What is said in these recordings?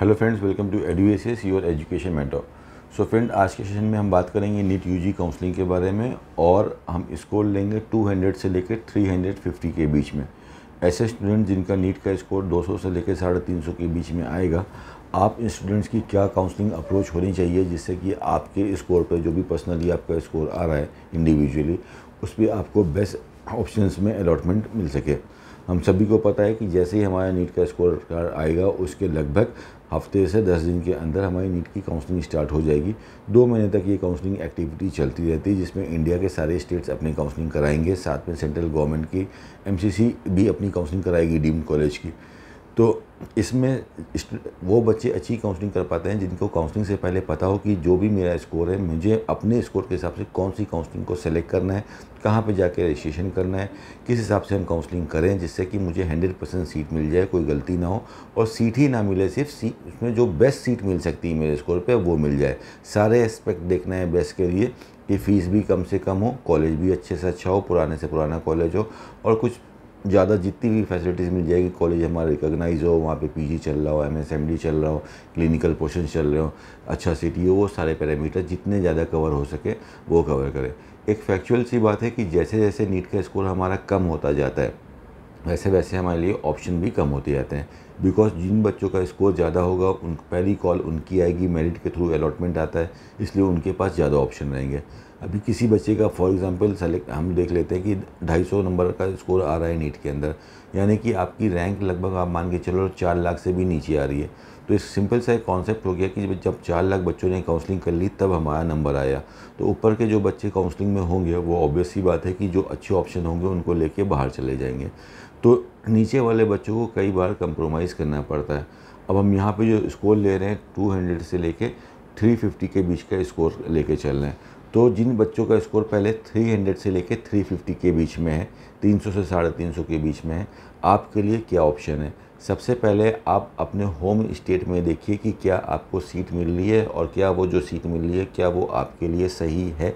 hello friends welcome to edu your education mentor so friend आज के session में हम बात करेंगे नीट यूजी काउंसलिंग के बारे में और हम स्कोर लेंगे 200 से लेकर 350 के बीच में ऐसे स्टूडेंट जिनका नीट का स्कोर 200 से लेकर साढ़े तीन के बीच में आएगा आप स्टूडेंट्स की क्या काउंसलिंग अप्रोच होनी चाहिए जिससे कि आपके स्कोर पर जो भी पर्सनली आपका स्कोर आ रहा है इंडिविजुअली उस पर आपको बेस्ट ऑप्शंस में अलॉटमेंट मिल सके हम सभी को पता है कि जैसे ही हमारा नीट का स्कोर कार्ड आएगा उसके लगभग हफ्ते से दस दिन के अंदर हमारी नीट की काउंसलिंग स्टार्ट हो जाएगी दो महीने तक ये काउंसलिंग एक्टिविटी चलती रहती है जिसमें इंडिया के सारे स्टेट्स अपनी काउंसलिंग कराएंगे साथ में सेंट्रल गवर्नमेंट की एमसीसी भी अपनी काउंसलिंग कराएगी डीम्ड कॉलेज की तो इसमें वो बच्चे अच्छी काउंसलिंग कर पाते हैं जिनको काउंसलिंग से पहले पता हो कि जो भी मेरा स्कोर है मुझे अपने स्कोर के हिसाब से कौन सी काउंसलिंग को सेलेक्ट करना है कहाँ पे जाके रजिस्ट्रेशन करना है किस हिसाब से हम काउंसलिंग करें जिससे कि मुझे हंड्रेड परसेंट सीट मिल जाए कोई गलती ना हो और सीट ही ना मिले सिर्फ उसमें जो बेस्ट सीट मिल सकती है मेरे स्कोर पर वो मिल जाए सारे एस्पेक्ट देखना है बेस्ट के लिए कि फ़ीस भी कम से कम हो कॉलेज भी अच्छे से अच्छा हो पुराने से पुराना कॉलेज हो और कुछ ज़्यादा जितनी भी फैसिलिटीज़ मिल जाएगी कॉलेज हमारा रिकोगनाइज हो वहाँ पे पीजी चल रहा हो एम एस चल रहा हो क्लिनिकल पोर्शन चल रहे हो अच्छा सिटी हो वो सारे पैरामीटर जितने ज़्यादा कवर हो सके वो कवर करें एक फैक्चुअल सी बात है कि जैसे जैसे नीट का स्कोर हमारा कम होता जाता है वैसे वैसे हमारे लिए ऑप्शन भी कम होते जाते हैं बिकॉज जिन बच्चों का स्कोर ज़्यादा होगा उन पहली कॉल उनकी आएगी मेरिट के थ्रू अलॉटमेंट आता है इसलिए उनके पास ज़्यादा ऑप्शन रहेंगे अभी किसी बच्चे का फॉर एग्जांपल सेलेक्ट हम देख लेते हैं कि 250 नंबर का स्कोर आ रहा है नीट के अंदर यानी कि आपकी रैंक लगभग आप मान के चलो चार लाख से भी नीचे आ रही है तो इस सिंपल सा एक कॉन्सेप्ट हो गया कि जब चार लाख बच्चों ने काउंसलिंग कर ली तब हमारा नंबर आया तो ऊपर के जो बच्चे काउंसलिंग में होंगे वो ऑब्वियस ही बात है कि जो अच्छे ऑप्शन होंगे उनको लेके बाहर चले जाएंगे तो नीचे वाले बच्चों को कई बार कंप्रोमाइज़ करना पड़ता है अब हम यहाँ पर जो स्कोर ले रहे हैं टू से लेके 350 के बीच का स्कोर लेके चल रहे हैं तो जिन बच्चों का स्कोर पहले 300 से लेकर 350 के बीच में है 300 से साढ़े तीन के बीच में है आपके लिए क्या ऑप्शन है सबसे पहले आप अपने होम स्टेट में देखिए कि क्या आपको सीट मिल रही है और क्या वो जो सीट मिल रही है क्या वो आपके लिए सही है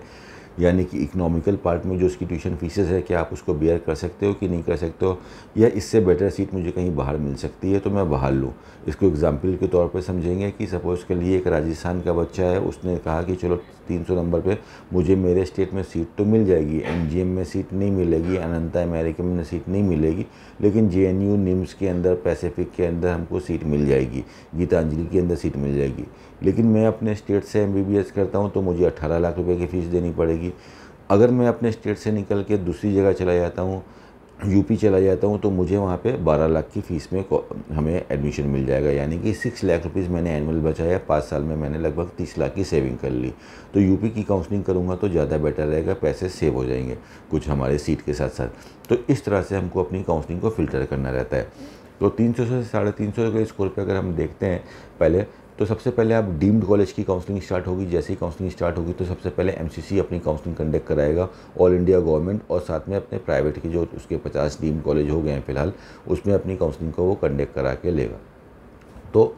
यानी कि इकोनॉमिकल पार्ट में जो उसकी ट्यूशन फीसेस है क्या आप उसको बेयर कर सकते हो कि नहीं कर सकते हो या इससे बेटर सीट मुझे कहीं बाहर मिल सकती है तो मैं बाहर लूँ इसको एग्ज़ाम्पल के तौर पर समझेंगे कि सपोज़ के लिए एक राजस्थान का बच्चा है उसने कहा कि चलो तीन सौ नंबर पे मुझे मेरे स्टेट में सीट तो मिल जाएगी एम में सीट नहीं मिलेगी अनंता अमेरिका में सीट नहीं मिलेगी लेकिन जेएनयू निम्स के अंदर पैसिफिक के अंदर हमको सीट मिल जाएगी गीतांजलि के अंदर सीट मिल जाएगी लेकिन मैं अपने स्टेट से एम करता हूँ तो मुझे अट्ठारह लाख रुपये की फ़ीस देनी पड़ेगी अगर मैं अपने स्टेट से निकल के दूसरी जगह चला जाता हूँ यूपी चला जाता हूँ तो मुझे वहाँ पे 12 लाख की फ़ीस में हमें एडमिशन मिल जाएगा यानी कि 6 लाख रुपीस मैंने एनुअल बचाया पाँच साल में मैंने लगभग 30 लाख की सेविंग कर ली तो यूपी की काउंसलिंग करूँगा तो ज़्यादा बेटर रहेगा पैसे सेव हो जाएंगे कुछ हमारे सीट के साथ साथ तो इस तरह से हमको अपनी काउंसलिंग को फ़िल्टर करना रहता है तो तीन सौ से साढ़े तीन सौ स्कोर पर अगर हम देखते हैं पहले तो सबसे पहले आप डीम्ड कॉलेज की काउंसलिंग स्टार्ट होगी जैसे ही काउंसलिंग स्टार्ट होगी तो सबसे पहले एमसीसी अपनी काउंसलिंग कंडक्ट कराएगा ऑल इंडिया गवर्नमेंट और साथ में अपने प्राइवेट के जो उसके पचास डीम्ड कॉलेज हो गए हैं फिलहाल उसमें अपनी काउंसलिंग को वो कंडक्ट करा के लेगा तो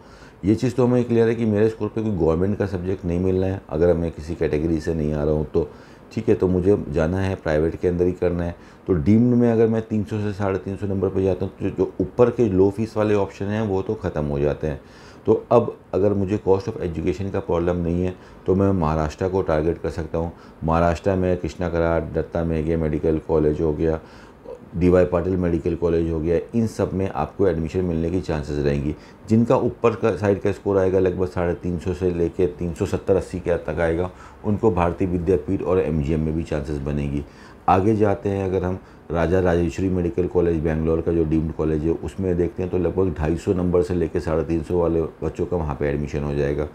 ये चीज़ तो हमें क्लियर है कि मेरे स्कूल पे कोई गवर्नमेंट का सब्जेक्ट नहीं मिलना है अगर मैं किसी कैटेगरी से नहीं आ रहा हूँ तो ठीक है तो मुझे जाना है प्राइवेट के अंदर ही करना है तो डीम्ड में अगर मैं 300 से साढ़े तीन नंबर पर जाता हूँ तो जो ऊपर के लो फीस वाले ऑप्शन हैं वो तो ख़त्म हो जाते हैं तो अब अगर मुझे कॉस्ट ऑफ एजुकेशन का प्रॉब्लम नहीं है तो मैं महाराष्ट्र को टारगेट कर सकता हूँ महाराष्ट्र में कृष्णा करार दत्ता मेघे मेडिकल कॉलेज हो गया D Y Patil medical college हो गया इन सब में आपको एडमिशन मिलने की चांसेस रहेंगी जिनका ऊपर का साइड का स्कोर आएगा लगभग साढ़े तीन सौ से लेके तीन सौ सत्तर अस्सी के तक आएगा उनको भारतीय विद्यापीठ और एम में भी चांसेस बनेगी आगे जाते हैं अगर हम राजा राजेश्वरी मेडिकल कॉलेज बेंगलोर का जो डीम्ड कॉलेज है उसमें देखते हैं तो लगभग ढाई सौ नंबर से लेकर साढ़े तीन सौ वाले बच्चों का वहाँ पे एडमिशन हो जाएगा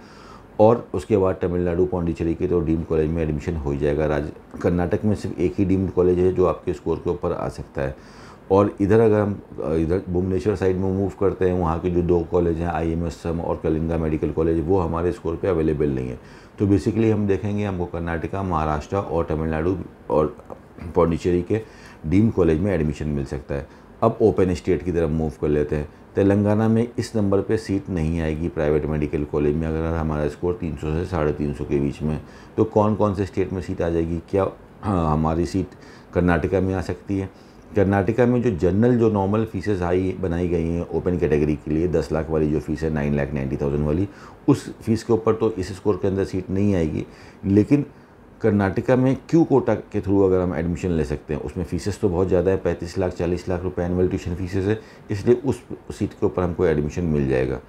और उसके बाद तमिलनाडु पाण्डिचेरी के तो डीम्ड कॉलेज में एडमिशन हो जाएगा राज कर्नाटक में सिर्फ एक ही डीम्ड कॉलेज है जो आपके स्कोर के ऊपर आ सकता है और इधर अगर हम इधर भुवनेश्वर साइड में मूव करते हैं वहाँ के जो दो कॉलेज हैं आई एम एस एम और कलिंगा मेडिकल कॉलेज वो हमारे स्कोर पे अवेलेबल नहीं है तो बेसिकली हम देखेंगे हमको कर्नाटका महाराष्ट्र और तमिलनाडु और पौंडीचेरी के डीम कॉलेज में एडमिशन मिल सकता है अब ओपन स्टेट की तरफ मूव कर लेते हैं तेलंगाना में इस नंबर पे सीट नहीं आएगी प्राइवेट मेडिकल कॉलेज में अगर हमारा स्कोर 300 से साढ़े तीन के बीच में तो कौन कौन से स्टेट में सीट आ जाएगी क्या हाँ, हमारी सीट कर्नाटका में आ सकती है कर्नाटका में जो जनरल जो नॉर्मल फ़ीसेस आई बनाई गई हैं ओपन कैटेगरी के लिए दस लाख वाली जो फ़ीस है नाइन लाख नाइन्टी थाउजेंड वाली उस फ़ीस के ऊपर तो इस स्कोर के अंदर सीट नहीं आएगी लेकिन कर्नाटका में क्यू कोटा के थ्रू अगर हम एडमिशन ले सकते हैं उसमें फ़ीसेस तो बहुत ज़्यादा है पैंतीस लाख चालीस लाख रुपए एनअल ट्यूशन फ़ीसेस है इसलिए उस सीट के ऊपर हमको एडमिशन मिल जाएगा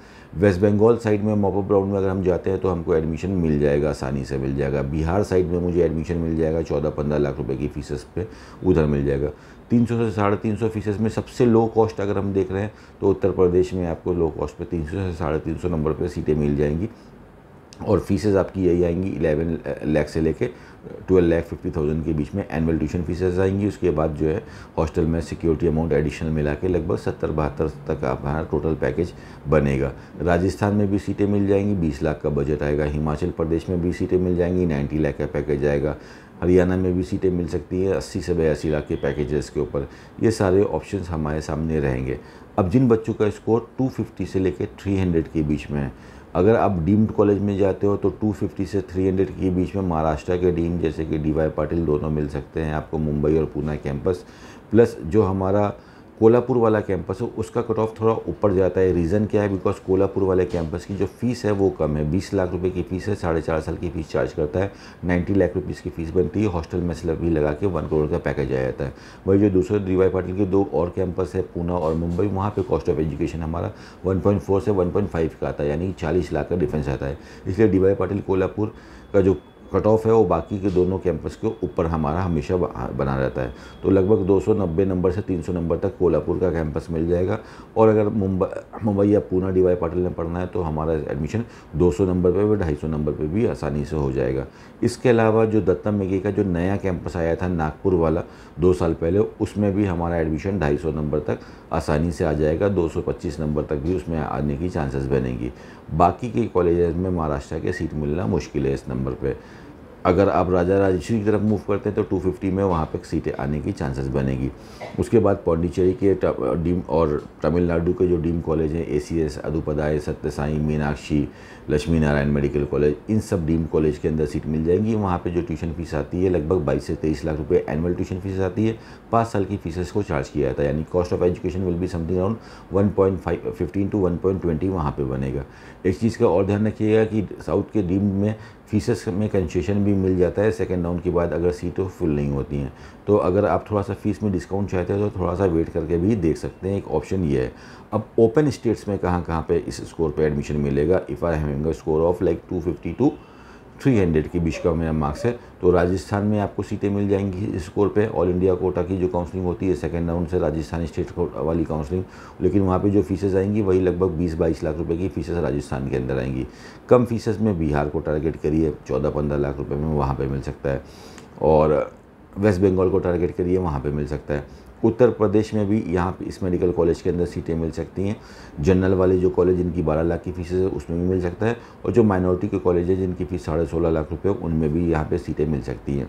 वेस्ट बंगाल साइड में मॉपअप ग्राउंड में अगर हम जाते हैं तो हमको एडमिशन मिल जाएगा आसानी से मिल जाएगा बिहार साइड में मुझे एडमिशन मिल जाएगा चौदह पंद्रह लाख रुपये की फ़ीसेस पे उधर मिल जाएगा तीन सौ से साढ़े तीन सौ फीसद में सबसे लो कॉस्ट अगर हम देख रहे हैं तो उत्तर प्रदेश में आपको लो कॉस्ट पे तीन सौ से साढ़े तीन सौ नंबर पे सीटें मिल जाएंगी और फीसेज आपकी यही आएंगी इलेवन लाख से लेके ट्वेल्व लाख फिफ्टी थाउजेंड के बीच में एनुअल ट्यूशन फीसेज आएंगी उसके बाद जो है हॉस्टल में सिक्योरिटी अमाउंट एडिशनल मिला के लगभग सत्तर बहत्तर तक हमारा टोटल पैकेज बनेगा राजस्थान में भी सीटें मिल जाएंगी बीस लाख का बजट आएगा हिमाचल प्रदेश में भी सीटें मिल जाएंगी नाइन्टी लाख का पैकेज आएगा हरियाणा में भी सीटें मिल सकती हैं अस्सी से बयासी लाख के पैकेजेस के ऊपर ये सारे ऑप्शंस हमारे सामने रहेंगे अब जिन बच्चों का स्कोर 250 से लेकर 300 के बीच में है अगर आप डीम्ड कॉलेज में जाते हो तो 250 से 300 के बीच में महाराष्ट्र के डीम जैसे कि डी वाई पाटिल दोनों मिल सकते हैं आपको मुंबई और पूना कैंपस प्लस जो हमारा कोलापुर वाला कैंपस है उसका कट ऑफ थोड़ा ऊपर जाता है रीज़न क्या है बिकॉज कोलापुर वाले कैंपस की जो फ़ीस है वो कम है बीस लाख रुपए की फ़ीस है साढ़े चार साल की फ़ीस चार्ज करता है नाइन्टी लाख रुपीज़ की फ़ीस बनती है हॉस्टल में सिलेब भी लगा के वन करोड़ का पैकेज आ जाता है वही जो दूसरे डी वाई पाटिल के दो और कैंपस है पूना और मुंबई वहाँ पर कॉस्ट ऑफ एजुकेशन हमारा वन से वन का आता है यानी चालीस लाख का डिफ्रेंस आता है इसलिए डी वाई पाटिल कोल्हापुर का जो कट ऑफ है वो बाकी के दोनों कैंपस के ऊपर हमारा हमेशा हाँ, बना रहता है तो लगभग 290 नंबर से 300 नंबर तक कोल्हापुर का कैंपस मिल जाएगा और अगर मुंबई मुंबई या पूना डी वाई पाटिल में पढ़ना है तो हमारा एडमिशन 200 नंबर पर ढाई सौ नंबर पर भी आसानी से हो जाएगा इसके अलावा जो दत्ता मेघे का जो नया कैंपस आया था नागपुर वाला दो साल पहले उसमें भी हमारा एडमिशन ढाई नंबर तक आसानी से आ जाएगा पच्चीस नंबर तक भी उसमें आने की चांसेस बनेंगी बाकी के कॉलेजेस में महाराष्ट्र के सीट मिलना मुश्किल है इस नंबर पर अगर आप राजा राजेश्वरी की तरफ मूव करते हैं तो 250 में वहाँ पर सीटें आने की चांसेस बनेगी उसके बाद पौंडीचेरी के डीम और तमिलनाडु के जो डीम कॉलेज हैं ए सी एस अदुपदाय सत्यसाई मीनाक्षी लक्ष्मी नारायण मेडिकल कॉलेज इन सब डीम कॉलेज के अंदर सीट मिल जाएंगी वहाँ पे जो ट्यूशन फीस आती है लगभग बाईस से तेईस लाख रुपये एनुअल ट्यूशन फीस आती है पाँच साल की फीसेस को चार्ज किया जाता है यानी कॉस्ट ऑफ एजुकेशन विल भी something around one point five fifteen to one point twenty वहाँ पर बनेगा एक चीज़ का और ध्यान रखिएगा कि साउथ के डीम में फीसेस में कंसेशन भी मिल जाता है सेकेंड राउंड के बाद अगर सीटों फुल नहीं होती हैं तो अगर आप थोड़ा सा फीस में डिस्काउंट चाहते हैं तो थोड़ा सा वेट करके भी देख सकते हैं एक ऑप्शन ये है अब ओपन स्टेट्स में कहाँ कहाँ पे इस स्कोर पे एडमिशन मिलेगा if I having score of like two fifty to 300 के बीच का मेरा मार्क्स है तो राजस्थान में आपको सीटें मिल जाएंगी इस स्कोर पे ऑल इंडिया कोटा की जो काउंसलिंग होती है सेकंड राउंड से राजस्थान स्टेट वाली काउंसलिंग लेकिन वहाँ पे जो फीसेज आएंगी वही लगभग 20-22 लाख रुपए की फीसेज राजस्थान के अंदर आएंगी कम फीसेज में बिहार को टारगेट करिए चौदह पंद्रह लाख रुपये में वहाँ पर मिल सकता है और वेस्ट बंगाल को टारगेट करिए वहाँ पर मिल सकता है उत्तर प्रदेश में भी यहाँ पे इस मेडिकल कॉलेज के अंदर सीटें मिल सकती हैं जनरल वाले जो कॉलेज जिनकी बारह लाख की फीस है उसमें भी मिल सकता है और जो माइनॉरिटी के कॉलेज है जिनकी फ़ीस साढ़े सोलह लाख रुपये उनमें भी यहाँ पर सीटें मिल सकती हैं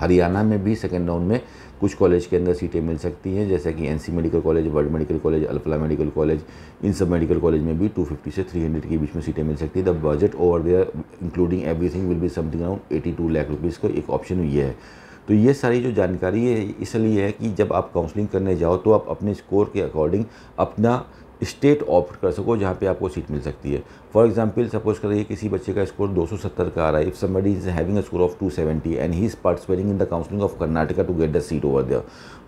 हरियाणा में भी सेकेंड राउंड में कुछ कॉलेज के अंदर सीटें मिल सकती हैं जैसे कि N medical college world medical college Alfalah medical college इन सब मेडिकल कॉलेज में भी टू से थ्री के बीच में सीटें मिल सकती है the budget over there including everything will be something around eighty lakh rupees का एक ऑप्शन ये है तो ये सारी जो जानकारी है इसलिए है कि जब आप काउंसलिंग करने जाओ तो आप अपने स्कोर के अकॉर्डिंग अपना स्टेट ऑप्ट कर सको जहाँ पे आपको सीट मिल सकती है फॉर एग्जाम्पल सपोज करिए किसी बच्चे का स्कोर 270 का आ रहा है if somebody is having a score of 270 and he is participating in the counselling of Karnataka to get the seat over there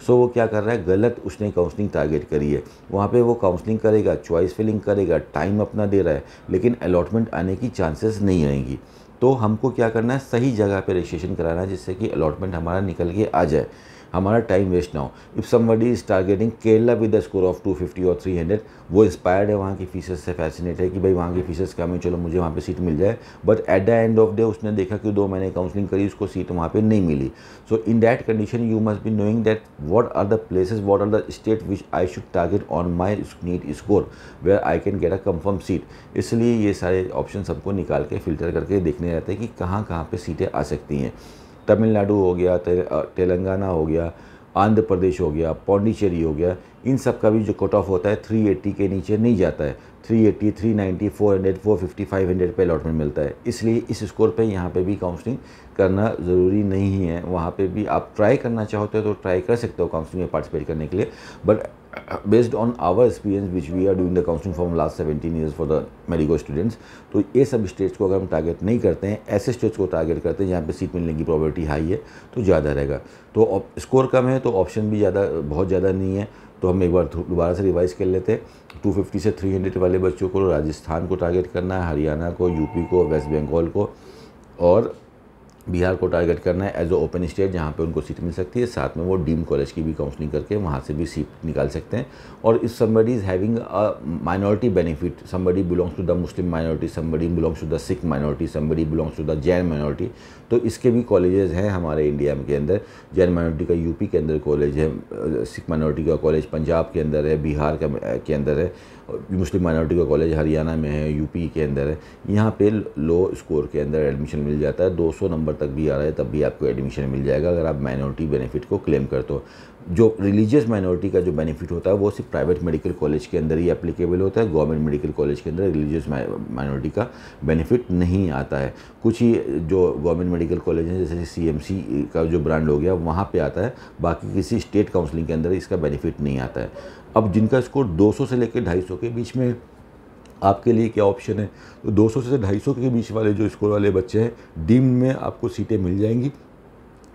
so वो क्या कर रहा है गलत उसने काउंसलिंग टारगेट करी है वहाँ पे वो काउंसलिंग करेगा चॉइस फिलिंग करेगा टाइम अपना दे रहा है लेकिन अलॉटमेंट आने की चांसेस नहीं रहेंगी तो हमको क्या करना है सही जगह पे रजिस्ट्रेशन कराना है जिससे कि अलॉटमेंट हमारा निकल के आ जाए हमारा टाइम वेस्ट ना हो if somebody is targeting Kerala with the score of 250 और 300 वो इंस्पायर्ड है वहाँ की फीसेस से फैसिनेट है कि भाई वहाँ की फीसेस कम है चलो मुझे वहाँ पे सीट मिल जाए but at the end of day उसने देखा कि दो महीने काउंसलिंग करी उसको सीट वहाँ पर नहीं मिली so in that condition you must be knowing that what are the places what are the state which I should target on my NEET score where I can get a confirm seat इसलिए ये सारे option सबको निकाल के filter करके देखने रहते हैं कि कहाँ कहाँ पर सीटें आ सकती हैं तमिलनाडु हो गया तेलंगाना हो गया आंध्र प्रदेश हो गया पौंडीचेरी हो गया इन सब का भी जो कट ऑफ होता है 380 के नीचे नहीं जाता है 380, 390, 400, 450, 500 पे अलॉटमेंट मिलता है इसलिए इस स्कोर पे यहाँ पे भी काउंसलिंग करना ज़रूरी नहीं है वहाँ पे भी आप ट्राई करना चाहते हो तो ट्राई तो कर सकते हो काउंसलिंग में पार्टिसिपेट करने के लिए but based on our experience which we are doing the counselling for last seventeen years for the medical students तो ये सब स्टेट्स को अगर हम टारगेट नहीं करते हैं ऐसे स्टेट्स को टारगेट करते हैं जहाँ पे सीट मिलने की प्रॉबर्टी हाई है तो ज़्यादा रहेगा तो स्कोर कम है तो ऑप्शन भी ज़्यादा बहुत ज़्यादा नहीं है तो हम एक बार दोबारा से रिवाइज़ कर लेते हैं टू से थ्री वाले बच्चों को राजस्थान को टारगेट करना है हरियाणा को यूपी को वेस्ट बंगाल को और बिहार को टारगेट करना है एज ए ओपन स्टेट जहाँ पे उनको सीट मिल सकती है साथ में वो डीम कॉलेज की भी काउंसलिंग करके वहाँ से भी सीट निकाल सकते हैं और if somebody is having a minority benefit somebody belongs to the Muslim minority somebody belongs to the Sikh minority somebody belongs to the Jain minority तो इसके भी कॉलेजेस हैं हमारे इंडिया के अंदर जैन माइनॉरिटी का यूपी के अंदर कॉलेज है सिख माइनॉरिटी का कॉलेज पंजाब के अंदर है बिहार के अंदर है मुस्लिम माइनॉरिटी का कॉलेज हरियाणा में है यूपी के अंदर है यहाँ पे लो स्कोर के अंदर एडमिशन मिल जाता है 200 नंबर तक भी आ रहा है तब भी आपको एडमिशन मिल जाएगा अगर आप माइनॉरिटी बेनिफिट को क्लेम करते हो जो रिलीजियस माइनॉरिटी का जो बेनिफिट होता है वो सिर्फ प्राइवेट मेडिकल कॉलेज के अंदर ही अप्लीकेबल होता है गवर्नमेंट मेडिकल कॉलेज के अंदर रिलीजियस माइनॉरिटी का बेनिफिट नहीं आता है कुछ ही जो गवर्नमेंट मेडिकल कॉलेज है जैसे सी का जो ब्रांड हो गया वहाँ पर आता है बाकी किसी स्टेट काउंसिलिंग के अंदर इसका बेनिफिट नहीं आता है अब जिनका स्कोर 200 से लेकर 250 के बीच में आपके लिए क्या ऑप्शन है तो 200 से 250 के बीच वाले जो स्कोर वाले बच्चे हैं डीम में आपको सीटें मिल जाएंगी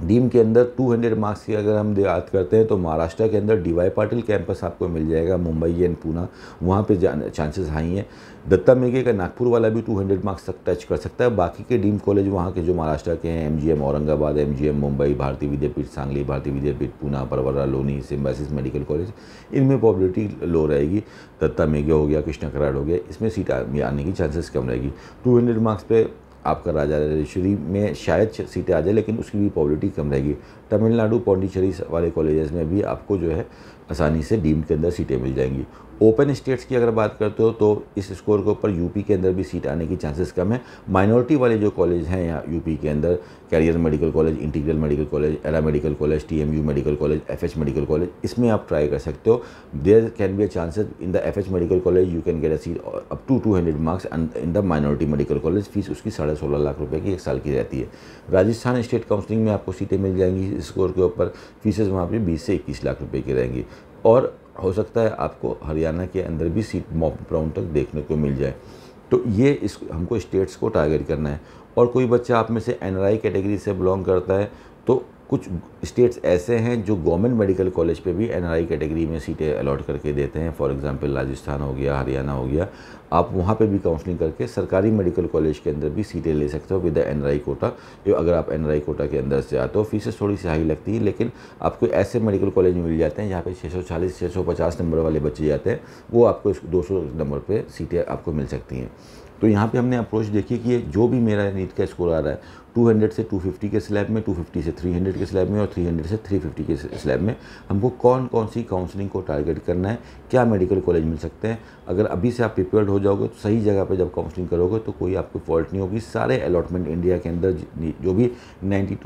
डीम के अंदर 200 मार्क्स की अगर हम याद करते हैं तो महाराष्ट्र के अंदर डी वाई पाटिल कैंपस आपको मिल जाएगा मुंबई एंड पूना वहाँ पे चांसेस हाई हैं दत्ता मेघे का नागपुर वाला भी 200 मार्क्स तक टच कर सकता है बाकी के डीम कॉलेज वहाँ के जो महाराष्ट्र के हैं एमजीएम औरंगाबाद एमजीएम मुंबई भारतीय Vidyapeeth Sangli Bharati Vidyapeeth Poona Pravara Loni Symbiosis medical college इनमें पॉपुलरिटी लो रहेगी दत्ता मेघे हो गया कृष्णा कराड़ हो गया इसमें सीट आने की चांसेस कम रहेगी टू मार्क्स पर आपका राजा राजेश्वरी में शायद सीटें आ जाए लेकिन उसकी भी पॉपुलरिटी कम रहेगी तमिलनाडु पौंडीचेरी वाले कॉलेजेस में भी आपको जो है आसानी से डीम्ड के अंदर सीटें मिल जाएंगी ओपन स्टेट्स की अगर बात करते हो तो इस स्कोर के ऊपर यूपी के अंदर भी सीट आने की चांसेस कम है माइनॉरिटी वाले जो कॉलेज हैं यहाँ यूपी के अंदर career medical college integral medical college era medical college TMU medical college FH medical college इसमें आप ट्राई कर सकते हो there can be a chances in the F medical college you can get a seat up to two hundred marks in the minority medical college fees उसकी साढ़े सोलह लाख रुपये की एक साल की रहती है राजस्थान स्टेट काउंसिलिंग में आपको सीटें मिल जाएंगी स्कोर के ऊपर फीसेज वहाँ पर बीस से इक्कीस लाख रुपये की रहेंगी और हो सकता है आपको हरियाणा के अंदर भी सीट मॉप राउंड तक देखने को मिल जाए तो ये इस हमको स्टेट्स को टारगेट करना है और कोई बच्चा आप में से एन कैटेगरी से बिलोंग करता है तो कुछ स्टेट्स ऐसे हैं जो गवर्नमेंट मेडिकल कॉलेज पे भी एनआरआई कैटेगरी में सीटें अलॉट करके देते हैं फॉर एग्जांपल राजस्थान हो गया हरियाणा हो गया आप वहाँ पे भी काउंसलिंग करके सरकारी मेडिकल कॉलेज के अंदर भी सीटें ले सकते हो विद एन कोटा जो अगर आप एन कोटा के अंदर से आते हो फीसेस थोड़ी सी हाई लगती है लेकिन आपको ऐसे मेडिकल कॉलेज में मिल जाते हैं जहाँ पर छः सौ चालीस छः सौ पचास नंबर वाले बच्चे जाते हैं वो आपको दो सौ नंबर पर सीटें आपको मिल सकती हैं तो यहाँ पे हमने अप्रोच देखी कि ये जो भी मेरा नीट का स्कोर आ रहा है 200 से 250 के स्लैब में 250 से 300 के स्लैब में और 300 से 350 के स्लैब में हमको कौन कौन सी काउंसलिंग को टारगेट करना है क्या मेडिकल कॉलेज मिल सकते हैं अगर अभी से आप प्रिपेयर्ड हो जाओगे तो सही जगह पर जब काउंसलिंग करोगे तो कोई आपको फॉल्ट नहीं होगी सारे अलॉटमेंट इंडिया के अंदर जो भी नाइन्टी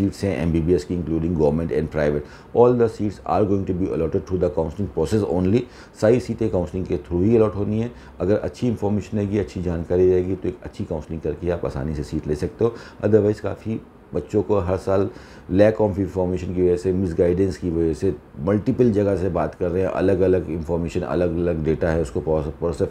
सीट्स हैं एम की including government and private all the seats are going to be allotted through the counselling process only सारी सीटें काउंसलिंग के थ्रू ही अलॉट होनी है अगर अच्छी इन्फॉर्मेशन रहेगी अच्छी जानकारी रहेगी तो एक अच्छी काउंसलिंग करके आप आसानी से सीट ले सकते हो अदरवाइज़ काफ़ी बच्चों को हर साल लैक ऑफ इंफॉर्मेशन की वजह से मिसगाइडेंस की वजह से मल्टीपल जगह से बात कर रहे हैं अलग अलग इंफॉर्मेशन अलग अलग डेटा है उसको प्रोसेस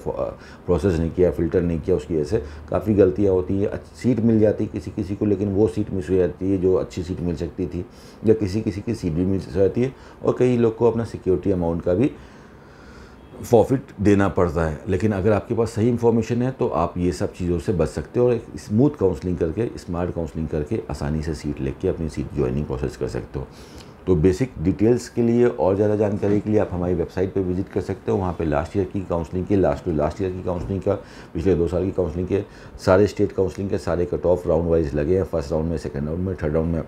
प्रोसेस नहीं किया फिल्टर नहीं किया उसकी वजह से काफ़ी गलतियाँ होती हैं सीट मिल जाती है किसी किसी को लेकिन वो सीट मिस हो जाती है जो अच्छी सीट मिल सकती थी या किसी किसी की सीट भी मिल जाती है और कई लोग को अपना सिक्योरिटी अमाउंट का भी फॉफिट देना पड़ता है लेकिन अगर आपके पास सही इंफॉर्मेशन है तो आप ये सब चीज़ों से बच सकते हो और एक स्मूथ काउंसलिंग करके स्मार्ट काउंसलिंग करके आसानी से सीट लेके अपनी सीट ज्वाइनिंग प्रोसेस कर सकते हो तो बेसिक डिटेल्स के लिए और ज़्यादा जानकारी के लिए आप हमारी वेबसाइट पर विजिट कर सकते हो वहाँ पर लास्ट ईयर की काउंसलिंग की लास्ट टू लास्ट ईयर की काउंसलिंग का पिछले दो साल की काउंसलिंग के सारे स्टेट काउंसलिंग के सारे कट ऑफ राउंड वाइज लगे हैं फर्स्ट राउंड में सेकेंड राउंड में थर्ड राउंड में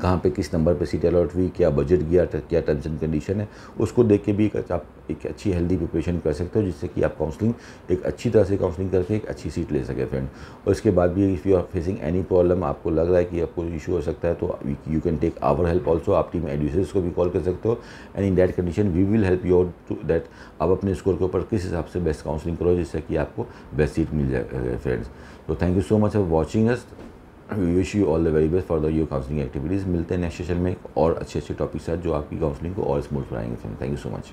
कहाँ पे किस नंबर पे सीट अलॉट हुई क्या बजट गया क्या टर्म्स एंड कंडीशन है उसको देख के भी एक आप अच्छा, एक अच्छी हेल्दी प्रिपरेशन कर सकते हो जिससे कि आप काउंसलिंग एक अच्छी तरह से काउंसलिंग करके एक अच्छी सीट ले सके फ्रेंड और इसके बाद भी if you are facing any problem आपको लग रहा है कि आपको इशू हो सकता है तो you can take our help also आप टीम एडवाइजर्स को भी कॉल कर सकते हो and in that condition we will help you to that आप अपने स्कोर के ऊपर किस हिसाब से बेस्ट काउंसलिंग करो जिससे कि आपको बेस्ट सीट मिल जाए फ्रेंड्स तो thank you so much for watching us we wish you all the very best for the your counselling activities मिलते हैं नेक्स्ट सेशन में एक और अच्छे अच्छे टॉपिक साथ जो आपकी काउंसलिंग को और स्मूथ बनाएंगे थैंक यू सो मच